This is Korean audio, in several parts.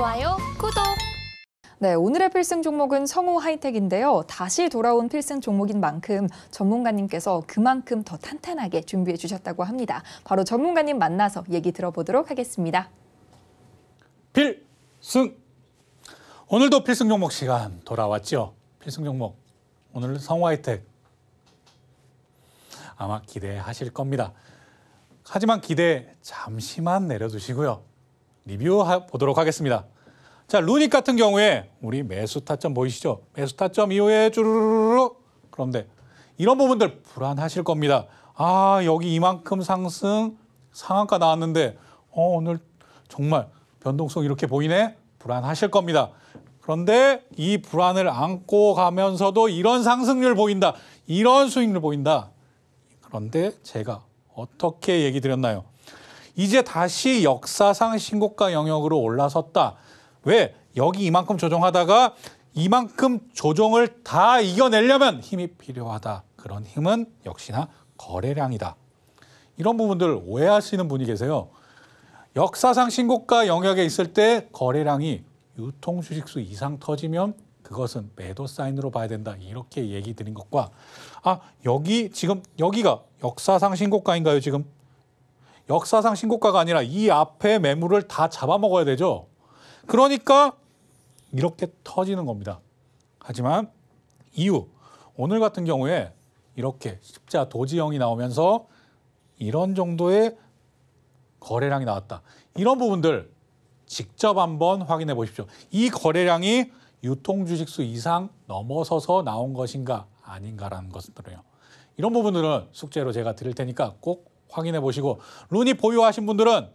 좋아요, 구독! 네, 오늘의 필승 종목은 성우 하이텍인데요. 다시 돌아온 필승 종목인 만큼 전문가님께서 그만큼 더 탄탄하게 준비해 주셨다고 합니다. 바로 전문가님 만나서 얘기 들어보도록 하겠습니다. 필승! 오늘도 필승 종목 시간 돌아왔죠. 필승 종목, 오늘 성우 하이텍 아마 기대하실 겁니다. 하지만 기대 잠시만 내려두시고요. 리뷰해 보도록 하겠습니다. 자, 루닉 같은 경우에 우리 매수 타점 보이시죠? 매수 타점 이후에 쭈르르르 그런데 이런 부분들 불안하실 겁니다. 아, 여기 이만큼 상승 상한가 나왔는데 어, 오늘 정말 변동성 이렇게 보이네? 불안하실 겁니다. 그런데 이 불안을 안고 가면서도 이런 상승률 보인다. 이런 수익률 보인다. 그런데 제가 어떻게 얘기 드렸나요? 이제 다시 역사상 신고가 영역으로 올라섰다. 왜? 여기 이만큼 조정하다가 이만큼 조정을 다 이겨내려면 힘이 필요하다. 그런 힘은 역시나 거래량이다. 이런 부분들 오해하시는 분이 계세요. 역사상 신고가 영역에 있을 때 거래량이 유통 주식수 이상 터지면 그것은 매도 사인으로 봐야 된다. 이렇게 얘기 드린 것과 아, 여기 지금 여기가 역사상 신고가인가요, 지금? 역사상 신고가가 아니라 이 앞에 매물을 다 잡아먹어야 되죠. 그러니까 이렇게 터지는 겁니다. 하지만 이후 오늘 같은 경우에 이렇게 십자 도지형이 나오면서 이런 정도의 거래량이 나왔다. 이런 부분들 직접 한번 확인해 보십시오. 이 거래량이 유통주식수 이상 넘어서서 나온 것인가 아닌가라는 것들을요. 이런 부분들은 숙제로 제가 드릴 테니까 꼭 확인해 보시고 룬이 보유하신 분들은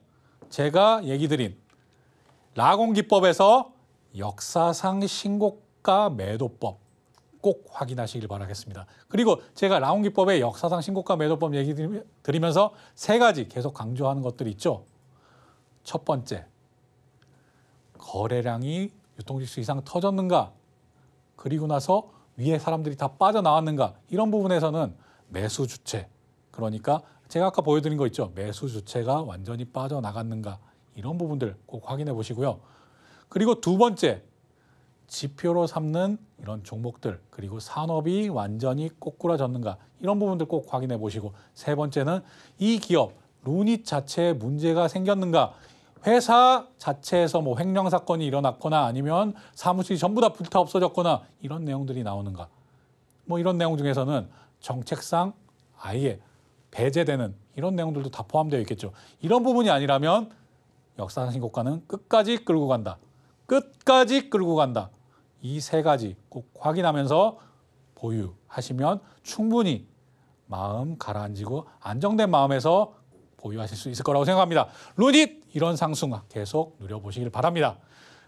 제가 얘기 드린 라공 기법에서 역사상 신고가 매도법 꼭 확인하시길 바라겠습니다. 그리고 제가 라온 기법의 역사상 신고가 매도법 얘기 드리면서 세 가지 계속 강조하는 것들이 있죠. 첫 번째, 거래량이 유통지수 이상 터졌는가? 그리고 나서 위에 사람들이 다 빠져나왔는가? 이런 부분에서는 매수 주체, 그러니까 제가 아까 보여드린 거 있죠. 매수 주체가 완전히 빠져나갔는가 이런 부분들 꼭 확인해 보시고요. 그리고 두 번째 지표로 삼는 이런 종목들 그리고 산업이 완전히 꼬꾸라졌는가 이런 부분들 꼭 확인해 보시고 세 번째는 이 기업 루닛 자체에 문제가 생겼는가 회사 자체에서 뭐 횡령 사건이 일어났거나 아니면 사무실이 전부 다 불타 없어졌거나 이런 내용들이 나오는가 뭐 이런 내용 중에서는 정책상 아예 배제되는 이런 내용들도 다 포함되어 있겠죠. 이런 부분이 아니라면 역사 신곡과는 끝까지 끌고 간다. 끝까지 끌고 간다. 이 세 가지 꼭 확인하면서 보유하시면 충분히 마음 가라앉히고 안정된 마음에서 보유하실 수 있을 거라고 생각합니다. 루닛 이런 상승 계속 누려보시길 바랍니다.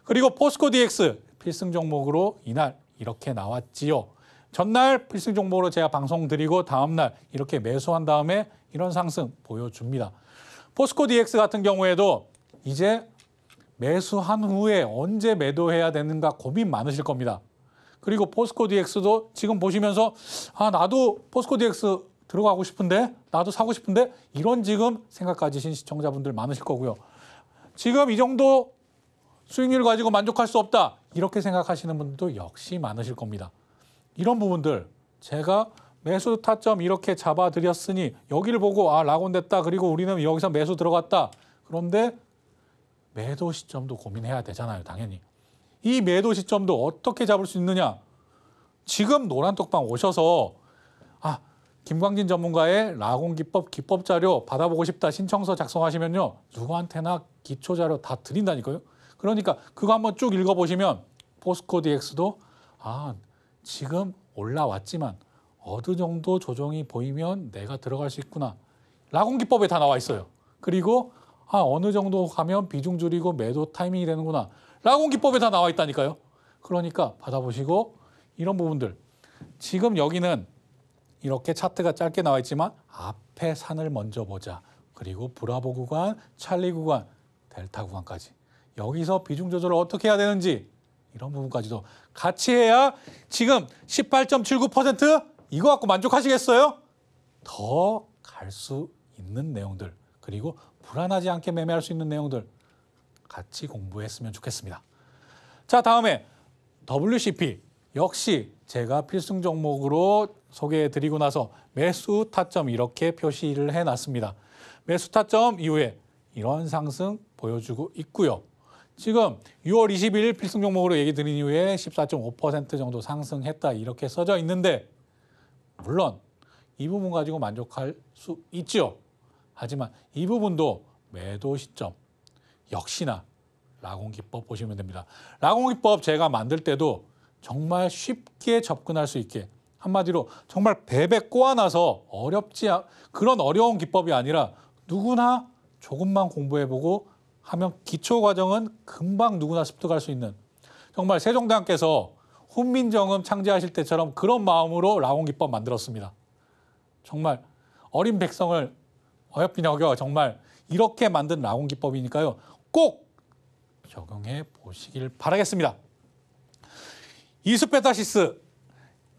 그리고 포스코 DX 필승 종목으로 이날 이렇게 나왔지요. 전날 필승 종목으로 제가 방송 드리고 다음날 이렇게 매수한 다음에 이런 상승 보여줍니다. 포스코 DX 같은 경우에도 이제 매수한 후에 언제 매도해야 되는가 고민 많으실 겁니다. 그리고 포스코 DX도 지금 보시면서 아 나도 포스코 DX 들어가고 싶은데 나도 사고 싶은데 이런 지금 생각 가지신 시청자분들 많으실 거고요. 지금 이 정도 수익률 가지고 만족할 수 없다 이렇게 생각하시는 분들도 역시 많으실 겁니다. 이런 부분들 제가 매수 타점 이렇게 잡아드렸으니 여기를 보고 아 라곤 됐다 그리고 우리는 여기서 매수 들어갔다 그런데 매도 시점도 고민해야 되잖아요 당연히 이 매도 시점도 어떻게 잡을 수 있느냐 지금 노란 톡방 오셔서 아 김광진 전문가의 라곤 기법 기법 자료 받아보고 싶다 신청서 작성하시면요 누구한테나 기초 자료 다 드린다니까요 그러니까 그거 한번 쭉 읽어보시면 포스코 DX도 아 지금 올라왔지만 어느 정도 조정이 보이면 내가 들어갈 수 있구나. 라공기법에 다 나와 있어요. 그리고 아, 어느 정도 가면 비중 줄이고 매도 타이밍이 되는구나. 라공기법에 다 나와 있다니까요. 그러니까 받아보시고 이런 부분들. 지금 여기는 이렇게 차트가 짧게 나와 있지만 앞에 산을 먼저 보자. 그리고 브라보 구간, 찰리 구간, 델타 구간까지. 여기서 비중 조절을 어떻게 해야 되는지 이런 부분까지도 같이 해야 지금 18.79% 이거 갖고 만족하시겠어요? 더 갈 수 있는 내용들 그리고 불안하지 않게 매매할 수 있는 내용들 같이 공부했으면 좋겠습니다. 자 다음에 WCP 역시 제가 필승 종목으로 소개해드리고 나서 매수 타점 이렇게 표시를 해놨습니다. 매수 타점 이후에 이런 상승 보여주고 있고요. 지금 6월 20일 필승 종목으로 얘기 드린 이후에 14.5% 정도 상승했다 이렇게 써져 있는데 물론 이 부분 가지고 만족할 수있죠 하지만 이 부분도 매도 시점 역시나 라공기법 보시면 됩니다. 라공기법 제가 만들 때도 정말 쉽게 접근할 수 있게 한마디로 정말 베베 꼬아놔서 어렵지 그런 어려운 기법이 아니라 누구나 조금만 공부해보고 하면 기초 과정은 금방 누구나 습득할 수 있는 정말 세종대왕께서 훈민정음 창제하실 때처럼 그런 마음으로 라온 기법 만들었습니다. 정말 어린 백성을 어여삐 여겨 정말 이렇게 만든 라온 기법이니까요. 꼭 적용해 보시길 바라겠습니다. 이스페타시스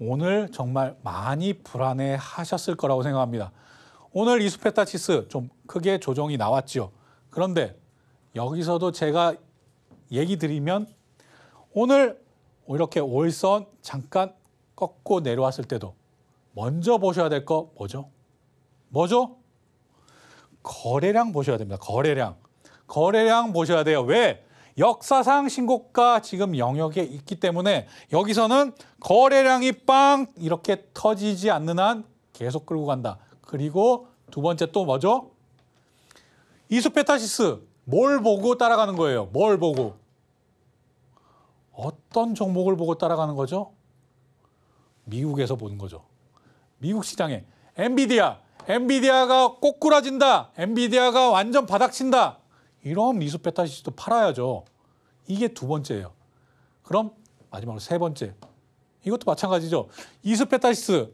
오늘 정말 많이 불안해 하셨을 거라고 생각합니다. 오늘 이스페타시스 좀 크게 조정이 나왔지요. 그런데 여기서도 제가 얘기 드리면 오늘 이렇게 월선 잠깐 꺾고 내려왔을 때도 먼저 보셔야 될 거 뭐죠? 뭐죠? 거래량 보셔야 됩니다. 거래량. 거래량 보셔야 돼요. 왜? 역사상 신고가 지금 영역에 있기 때문에 여기서는 거래량이 빵 이렇게 터지지 않는 한 계속 끌고 간다. 그리고 두 번째 또 뭐죠? 이수페타시스 뭘 보고 따라가는 거예요? 뭘 보고? 어떤 종목을 보고 따라가는 거죠? 미국에서 보는 거죠. 미국 시장에 엔비디아, 엔비디아가 꼬꾸라진다. 엔비디아가 완전 바닥친다. 이런 리수 베타 시수도 팔아야죠. 이게 두 번째예요. 그럼 마지막으로 세 번째. 이것도 마찬가지죠. 이수 베타 시스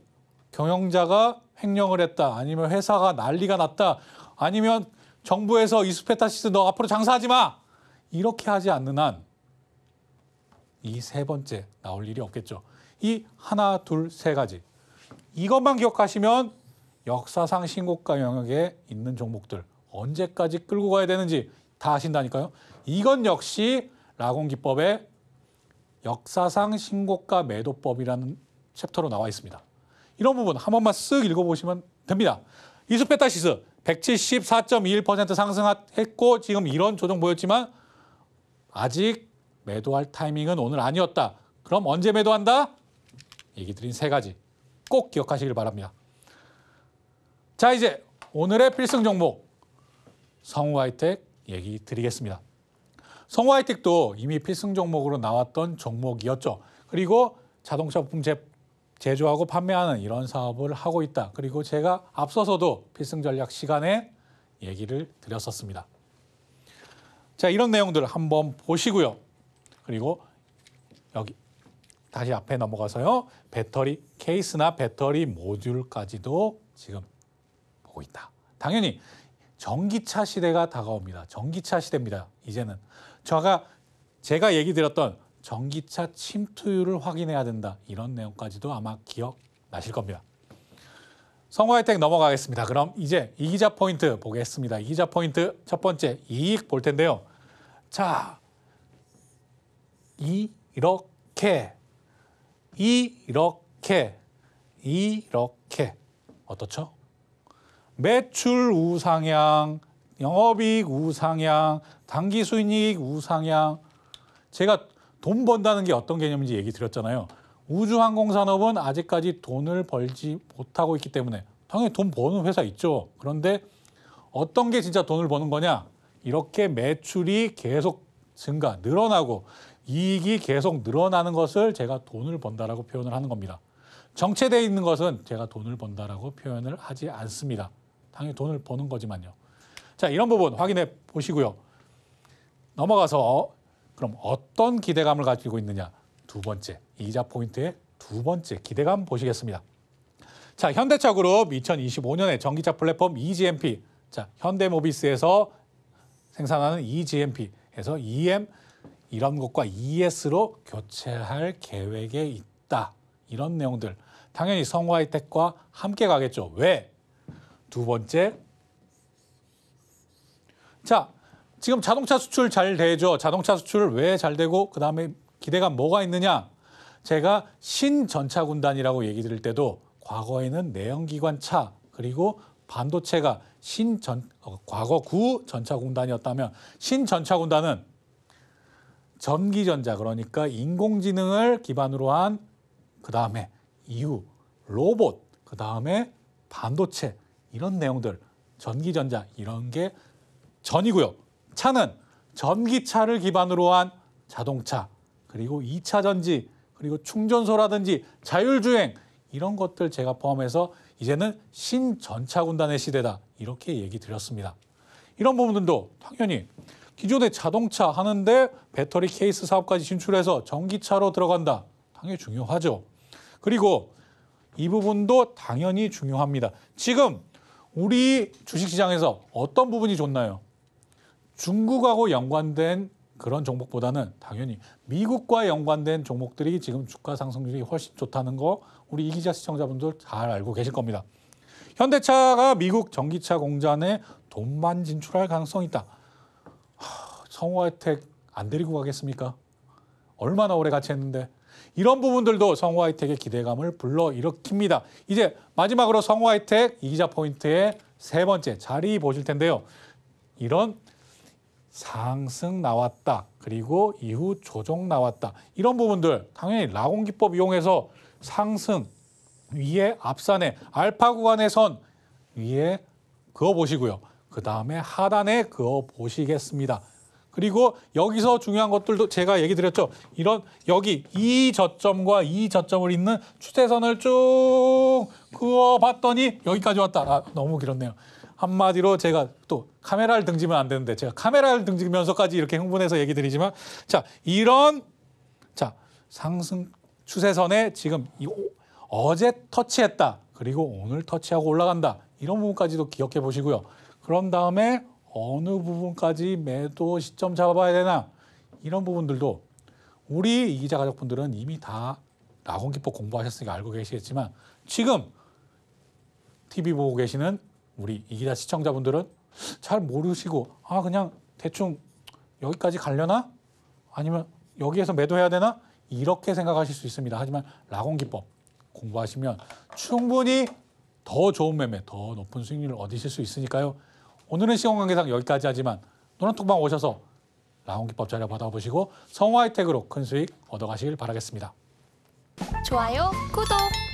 경영자가 횡령을 했다. 아니면 회사가 난리가 났다. 아니면 정부에서 이스페타시스 너 앞으로 장사하지 마. 이렇게 하지 않는 한 이 세 번째 나올 일이 없겠죠. 이 하나, 둘, 세 가지. 이것만 기억하시면 역사상 신고가 영역에 있는 종목들 언제까지 끌고 가야 되는지 다 아신다니까요. 이건 역시 라곤 기법의 역사상 신고가 매도법이라는 챕터로 나와 있습니다. 이런 부분 한 번만 쓱 읽어보시면 됩니다. 이수페타 시스 1 7 4 1 상승했고 지금 이런 조정 보였지만 아직 매도할 타이밍은 오늘 아니었다. 그럼 언제 매도한다? 얘기 드린 세 가지 꼭 기억하시길 바랍니다. 자 이제 오늘의 필승 종목 성우 하이텍 얘기 드리겠습니다. 성우 하이텍도 이미 필승 종목으로 나왔던 종목이었죠. 그리고 자동차 부품 제 제조하고 판매하는 이런 사업을 하고 있다. 그리고 제가 앞서서도 필승 전략 시간에 얘기를 드렸었습니다. 자, 이런 내용들 한번 보시고요. 그리고 여기 다시 앞에 넘어가서요. 배터리 케이스나 배터리 모듈까지도 지금 보고 있다. 당연히 전기차 시대가 다가옵니다. 전기차 시대입니다. 이제는 제가 제가 얘기 드렸던 전기차 침투율을 확인해야 된다. 이런 내용까지도 아마 기억나실 겁니다. 성과 혜택 넘어가겠습니다. 그럼 이제 이기자 포인트 보겠습니다. 이기자 포인트 첫 번째 이익 볼 텐데요. 자, 이, 이렇게, 이, 이렇게, 이, 이렇게. 어떻죠? 매출 우상향, 영업이익 우상향, 당기 수익 우상향. 제가 돈 번다는 게 어떤 개념인지 얘기 드렸잖아요. 우주항공 산업은 아직까지 돈을 벌지 못하고 있기 때문에 당연히 돈 버는 회사 있죠. 그런데 어떤 게 진짜 돈을 버는 거냐? 이렇게 매출이 계속 증가, 늘어나고 이익이 계속 늘어나는 것을 제가 돈을 번다라고 표현을 하는 겁니다. 정체되어 있는 것은 제가 돈을 번다라고 표현을 하지 않습니다. 당연히 돈을 버는 거지만요. 자, 이런 부분 확인해 보시고요. 넘어가서 그럼 어떤 기대감을 가지고 있느냐? 두 번째, 이자 포인트의 두 번째 기대감 보시겠습니다. 자, 현대차그룹 2025년에 전기차 플랫폼 EGMP, 자, 현대모비스에서 생산하는 EGMP에서 EM 이런 것과 ES로 교체할 계획에 있다. 이런 내용들 당연히 성화 혜택과 함께 가겠죠. 왜? 두 번째. 자, 지금 자동차 수출 잘 되죠. 자동차 수출 왜 잘 되고 그다음에 기대가 뭐가 있느냐? 제가 신전차 군단이라고 얘기 드릴 때도 과거에는 내연기관 차 그리고 반도체가 신전 어, 과거 구 전차 군단이었다면 신전차 군단은 전기전자 그러니까 인공지능을 기반으로 한 그다음에 이후 로봇 그다음에 반도체 이런 내용들 전기전자 이런 게 전이고요. 차는 전기차를 기반으로 한 자동차, 그리고 2차 전지, 그리고 충전소라든지 자율주행 이런 것들 제가 포함해서 이제는 신전차 군단의 시대다 이렇게 얘기 드렸습니다. 이런 부분들도 당연히 기존의 자동차 하는데 배터리 케이스 사업까지 진출해서 전기차로 들어간다. 당연히 중요하죠. 그리고 이 부분도 당연히 중요합니다. 지금 우리 주식시장에서 어떤 부분이 좋나요? 중국하고 연관된 그런 종목보다는 당연히 미국과 연관된 종목들이 지금 주가 상승률이 훨씬 좋다는 거 우리 이 기자 시청자분들 잘 알고 계실 겁니다. 현대차가 미국 전기차 공장에 돈만 진출할 가능성이 있다. 하, 성화 혜택 안 데리고 가겠습니까? 얼마나 오래 같이 했는데 이런 부분들도 성화 혜택의 기대감을 불러일으킵니다. 이제 마지막으로 성화 혜택 이기자 포인트의 세 번째 자리 보실 텐데요. 이런 상승 나왔다. 그리고 이후 조정 나왔다. 이런 부분들 당연히 라공기법 이용해서 상승 위에 앞산에 알파 구간의 선 위에 그어 보시고요. 그 다음에 하단에 그어 보시겠습니다. 그리고 여기서 중요한 것들도 제가 얘기 드렸죠. 이런 여기 이 저점과 이 저점을 잇는 추세선을 쭉 그어 봤더니 여기까지 왔다. 아, 너무 길었네요. 한마디로 제가 또 카메라를 등지면 안 되는데 제가 카메라를 등지면서까지 이렇게 흥분해서 얘기 드리지만 자 이런 자 상승 추세선에 지금 이 오, 어제 터치했다 그리고 오늘 터치하고 올라간다 이런 부분까지도 기억해 보시고요 그런 다음에 어느 부분까지 매도 시점 잡아봐야 되나 이런 부분들도 우리 이기자 가족분들은 이미 다 낙원기법 공부하셨으니까 알고 계시겠지만 지금 TV 보고 계시는 우리 이기다 시청자분들은 잘 모르시고 아 그냥 대충 여기까지 갈려나 아니면 여기에서 매도해야 되나 이렇게 생각하실 수 있습니다. 하지만 라공 기법 공부하시면 충분히 더 좋은 매매, 더 높은 수익률을 얻으실 수 있으니까요. 오늘은 시간 관계상 여기까지 하지만 노란톡방 오셔서 라공 기법 자료 받아보시고 성화 혜택으로 큰 수익 얻어가시길 바라겠습니다. 좋아요, 구독!